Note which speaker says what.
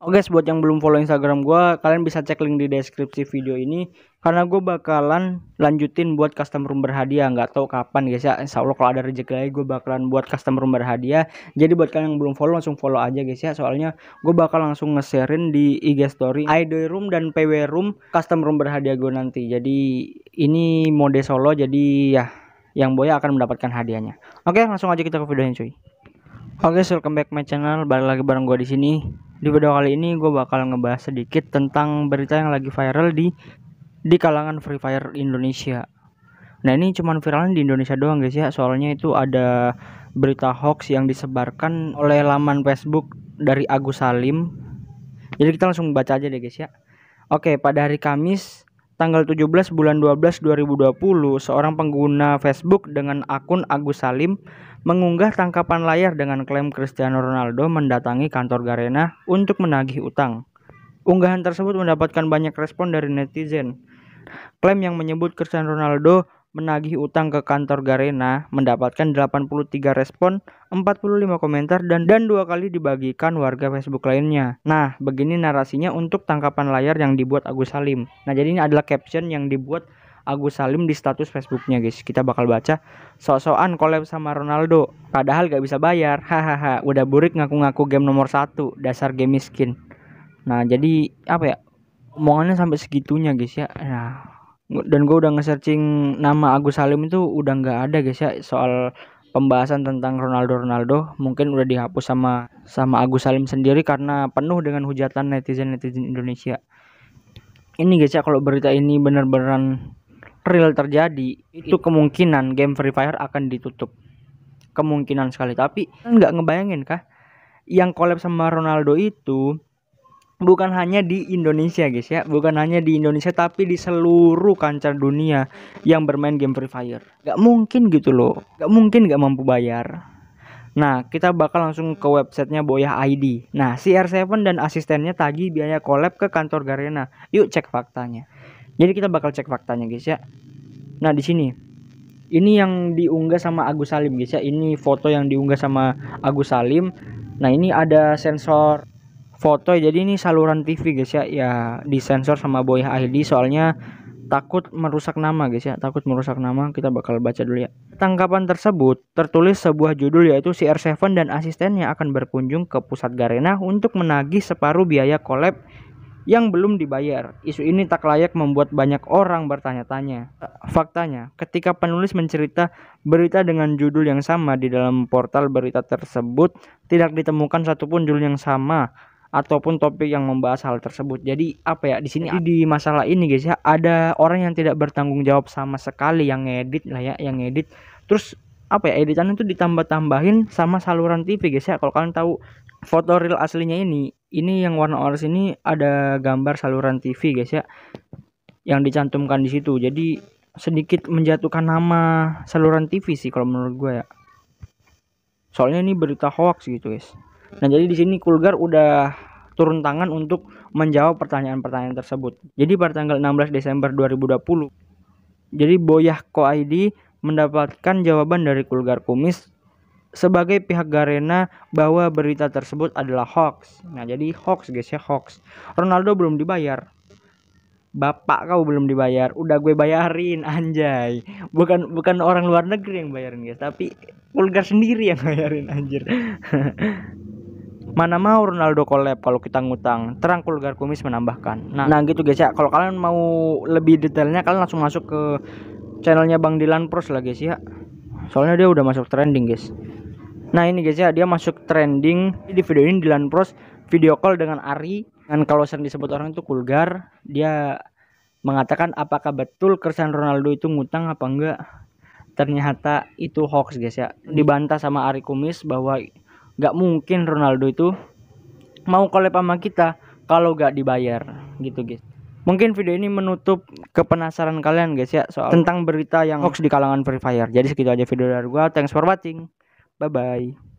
Speaker 1: Oke oh, guys, buat yang belum follow Instagram gue, kalian bisa cek link di deskripsi video ini. Karena gue bakalan lanjutin buat custom room berhadiah. Nggak tahu kapan guys ya. Insya Allah kalau ada rejeki lagi gue bakalan buat custom room berhadiah. Jadi buat kalian yang belum follow langsung follow aja guys ya. Soalnya gue bakal langsung nge-sharein di IG story ID room dan PW room custom room berhadiah gue nanti. Jadi ini mode solo jadi ya yang boya akan mendapatkan hadiahnya. Oke, langsung aja kita ke videonya cuy. Oke, okay, welcome back my channel. Balik lagi bareng gue di sini. Di video kali ini gue bakal ngebahas sedikit tentang berita yang lagi viral di di kalangan Free Fire Indonesia. Nah ini cuman viralnya di Indonesia doang guys ya, soalnya itu ada berita hoax yang disebarkan oleh laman Facebook dari Agus Salim. Jadi kita langsung baca aja deh guys ya. Oke, pada hari Kamis tanggal 17 bulan 12 2020, seorang pengguna Facebook dengan akun Agus Salim mengunggah tangkapan layar dengan klaim Cristiano Ronaldo mendatangi kantor Garena untuk menagih utang. Unggahan tersebut mendapatkan banyak respon dari netizen. Klaim yang menyebut Cristiano Ronaldo menagih utang ke kantor Garena mendapatkan 83 respon, 45 komentar dan dan dua kali dibagikan warga Facebook lainnya. Nah, begini narasinya untuk tangkapan layar yang dibuat Agus Salim. Nah, jadi ini adalah caption yang dibuat Agus Salim di status Facebooknya guys Kita bakal baca Sok-sokan collab sama Ronaldo Padahal gak bisa bayar Hahaha Udah burik ngaku-ngaku game nomor satu Dasar game miskin Nah jadi apa ya Omongannya sampai segitunya guys ya Nah dan gue udah nge-searching nama Agus Salim itu udah nggak ada guys ya soal pembahasan tentang Ronaldo Ronaldo mungkin udah dihapus sama sama Agus Salim sendiri karena penuh dengan hujatan netizen netizen Indonesia ini guys ya kalau berita ini bener-beneran real terjadi itu kemungkinan game Free Fire akan ditutup kemungkinan sekali tapi kan nggak ngebayangin kah yang collab sama Ronaldo itu bukan hanya di Indonesia guys ya bukan hanya di Indonesia tapi di seluruh kancah dunia yang bermain game Free Fire gak mungkin gitu loh gak mungkin gak mampu bayar Nah, kita bakal langsung ke websitenya Boyah ID. Nah, CR7 dan asistennya tadi biaya collab ke kantor Garena. Yuk cek faktanya. Jadi kita bakal cek faktanya guys ya. Nah, di sini ini yang diunggah sama Agus Salim guys ya. Ini foto yang diunggah sama Agus Salim. Nah, ini ada sensor foto jadi ini saluran TV guys ya ya disensor sama Boy ID soalnya takut merusak nama guys ya takut merusak nama kita bakal baca dulu ya tangkapan tersebut tertulis sebuah judul yaitu CR7 dan asistennya akan berkunjung ke pusat Garena untuk menagih separuh biaya collab yang belum dibayar. Isu ini tak layak membuat banyak orang bertanya-tanya. Faktanya, ketika penulis mencerita berita dengan judul yang sama di dalam portal berita tersebut, tidak ditemukan satupun judul yang sama ataupun topik yang membahas hal tersebut. Jadi apa ya di sini ya. di masalah ini guys ya ada orang yang tidak bertanggung jawab sama sekali yang ngedit lah ya yang ngedit terus apa ya editan itu ditambah-tambahin sama saluran TV guys ya kalau kalian tahu foto real aslinya ini ini yang warna orange ini ada gambar saluran TV guys ya yang dicantumkan di situ jadi sedikit menjatuhkan nama saluran TV sih kalau menurut gue ya soalnya ini berita hoax gitu guys Nah, jadi di sini Kulgar udah turun tangan untuk menjawab pertanyaan-pertanyaan tersebut. Jadi pada tanggal 16 Desember 2020, jadi Boyah ID mendapatkan jawaban dari Kulgar Kumis sebagai pihak Garena bahwa berita tersebut adalah hoax. Nah, jadi hoax guys ya, hoax. Ronaldo belum dibayar. Bapak kau belum dibayar, udah gue bayarin anjay. Bukan bukan orang luar negeri yang bayarin guys, tapi Kulgar sendiri yang bayarin anjir. Mana mau Ronaldo collab kalau kita ngutang. Terangkul Kumis menambahkan. Nah, nah gitu guys ya. Kalau kalian mau lebih detailnya kalian langsung masuk ke channelnya Bang Dilan Pros lah guys ya. Soalnya dia udah masuk trending guys. Nah ini guys ya dia masuk trending di video ini Dilan Pros video call dengan Ari dan kalau sering disebut orang itu kulgar dia mengatakan apakah betul kersan Ronaldo itu ngutang apa enggak ternyata itu hoax guys ya dibantah sama Ari Kumis bahwa nggak mungkin Ronaldo itu mau collab sama kita kalau nggak dibayar gitu guys mungkin video ini menutup kepenasaran kalian guys ya soal tentang berita yang hoax di kalangan Free Fire jadi segitu aja video dari gua thanks for watching bye bye